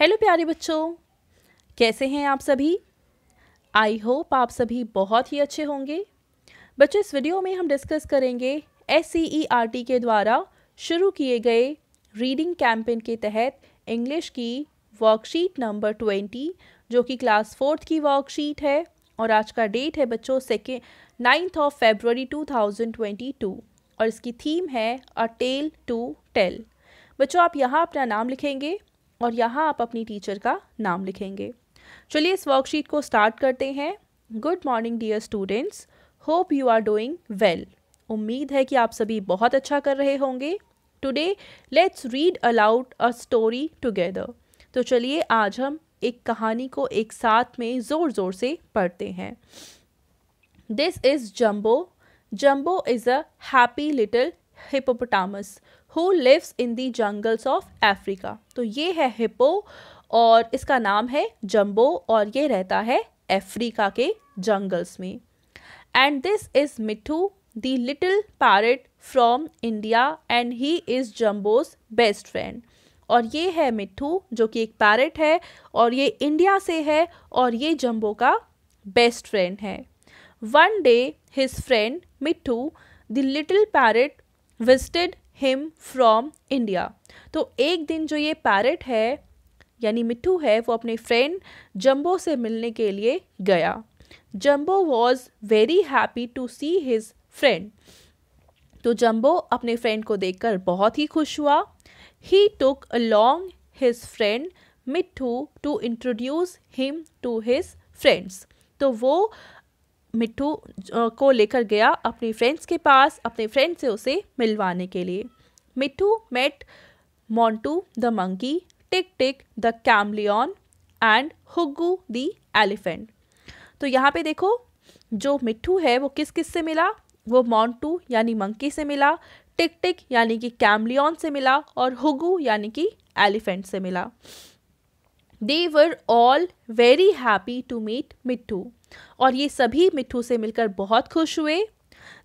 hello प्यारे बच्चों कैसे हैं आप सभी आई होप आप सभी बहुत ही अच्छे होंगे बच्चों इस वीडियो में हम डिस्कस करेंगे S C E R T के द्वारा शुरू किए गए रीडिंग कैंपेन के तहत इंग्लिश की वर्कशीट नंबर ट्वेंटी जो कि क्लास फोर्थ की वर्कशीट है और आज का डेट है बच्चों second ninth of February two thousand twenty two और इसकी थीम है अ टेल टू टेल बच्चों आप यहाँ अपना नाम लिखेंगे और यहाँ आप अपनी टीचर का नाम लिखेंगे चलिए इस वर्कशीट को स्टार्ट करते हैं good morning dear students hope you are doing well उम्मीद है कि आप सभी बहुत अच्छा कर रहे होंगे today let's read aloud a story together तो चलिए आज हम एक कहानी को एक साथ में ज़ोर ज़ोर से पढ़ते हैं this is Jumbo Jumbo is a happy little hippopotamus who lives in the jungles of Africa तो ये है हिपो और इसका नाम है जम्बो और ये रहता है अफ्रीका के जंगल्स में and this is Mithu the little parrot from India and he is Jumbo's best friend और ये है मिठू जो कि एक पैरट है और ये इंडिया से है और ये जम्बो का बेस्ट फ्रेंड है one day his friend Mithu the little parrot visited him from India तो एक दिन जो ये पैरट है यानी मिट्टू है वो अपने फ्रेंड जम्बो से मिलने के लिए गया Jumbo was very happy to see his friend तो जम्बो अपने फ्रेंड को देखकर बहुत ही खुश हुआ he took along his friend Mittu to introduce him to his friends तो वो मिट्टू को लेकर गया अपने फ्रेंड्स के पास अपने फ्रेंड से उसे मिलवाने के लिए Mittu met Montu the monkey tick tick the chameleon and Hugo the elephant तो यहाँ पे देखो जो मिट्टू है वो किस किस से मिला वो मॉन्टू यानी मंकी से मिला टिक टिक यानी कि कैमलियन से मिला और हुगू यानी कि एलिफेंट से मिला they were all very happy to meet Mittu और ये सभी मिट्टू से मिलकर बहुत खुश हुए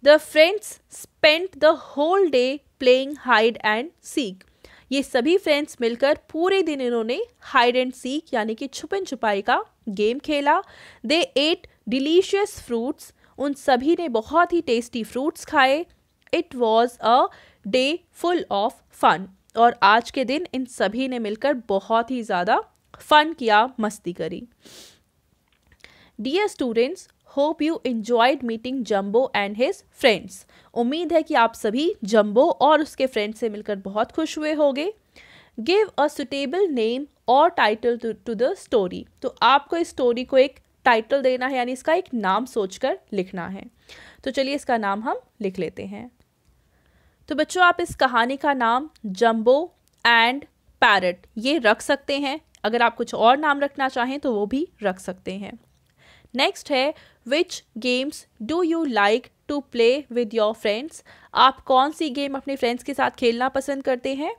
the friends spend the whole day playing hide and seek ये सभी फ्रेंड्स मिलकर पूरे दिन इन्होंने हाइड एंड सीक यानी कि छुपन छुपाई का गेम खेला दे एट डिलीशियस फ्रूट्स उन सभी ने बहुत ही टेस्टी फ्रूट्स खाए it was a day full of fun और आज के दिन इन सभी ने मिलकर बहुत ही ज़्यादा फन किया मस्ती करी dear students hope you enjoyed meeting Jumbo and his friends उम्मीद है कि आप सभी जम्बो और उसके फ्रेंड्स से मिलकर बहुत खुश हुए होंगे गिव अ सुटेबल नेम और टाइटल टू द स्टोरी तो आपको इस स्टोरी को एक टाइटल देना है यानी इसका एक नाम सोचकर लिखना है तो चलिए इसका नाम हम लिख लेते हैं तो बच्चों आप इस कहानी का नाम जम्बो एंड पैरट ये रख सकते हैं अगर आप कुछ और नाम रखना चाहें तो वो भी रख सकते हैं नेक्स्ट है which games do you like to play with your friends आप कौन सी गेम अपने फ्रेंड्स के साथ खेलना पसंद करते हैं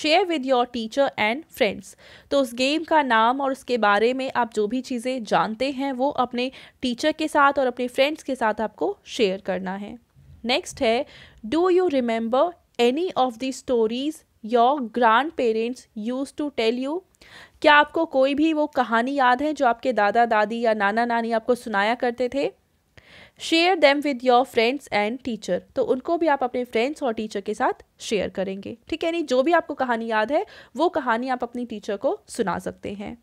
share with your teacher and friends तो उस गेम का नाम और उसके बारे में आप जो भी चीज़ें जानते हैं वो अपने टीचर के साथ और अपने फ्रेंड्स के साथ आपको शेयर करना है नेक्स्ट है do you remember any of the stories your grandparents use to tell you क्या आपको कोई भी वो कहानी याद है जो आपके दादा दादी या नाना नानी आपको सुनाया करते थे share them with your friends and teacher तो उनको भी आप अपने फ्रेंड्स और टीचर के साथ शेयर करेंगे ठीक है यानी जो भी आपको कहानी याद है वो कहानी आप अपनी टीचर को सुना सकते हैं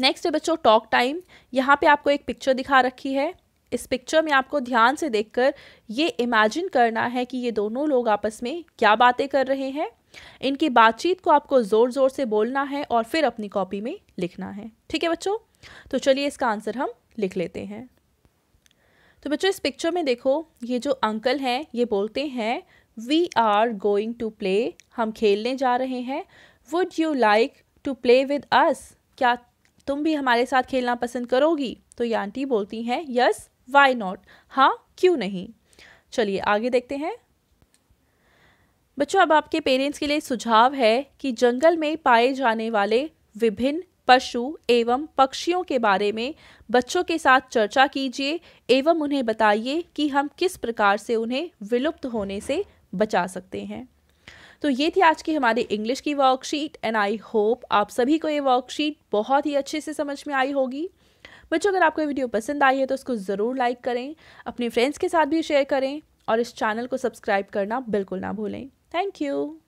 नेक्स्ट है बच्चों टॉक टाइम यहाँ पे आपको एक पिक्चर दिखा रखी है इस पिक्चर में आपको ध्यान से देखकर ये इमेजिन करना है कि ये दोनों लोग आपस में क्या बातें कर रहे हैं इनकी बातचीत को आपको ज़ोर ज़ोर से बोलना है और फिर अपनी कॉपी में लिखना है ठीक है बच्चों तो चलिए इसका आंसर हम लिख लेते हैं तो बच्चों इस पिक्चर में देखो ये जो अंकल हैं ये बोलते हैं we are going to play हम खेलने जा रहे हैं would you like to play with us क्या तुम भी हमारे साथ खेलना पसंद करोगी तो ये आंटी बोलती हैं यस वाई नॉट हाँ क्यों नहीं चलिए आगे देखते हैं बच्चों अब आपके पेरेंट्स के लिए सुझाव है कि जंगल में पाए जाने वाले विभिन्न पशु एवं पक्षियों के बारे में बच्चों के साथ चर्चा कीजिए एवं उन्हें बताइए कि हम किस प्रकार से उन्हें विलुप्त होने से बचा सकते हैं तो ये थी आज की हमारी इंग्लिश की वर्कशीट एंड आई होप आप सभी को ये वर्कशीट बहुत ही अच्छे से समझ में आई होगी बच्चों अगर आपको वीडियो पसंद आई है तो उसको ज़रूर लाइक करें अपने फ्रेंड्स के साथ भी शेयर करें और इस चैनल को सब्सक्राइब करना बिल्कुल ना भूलें थैंक यू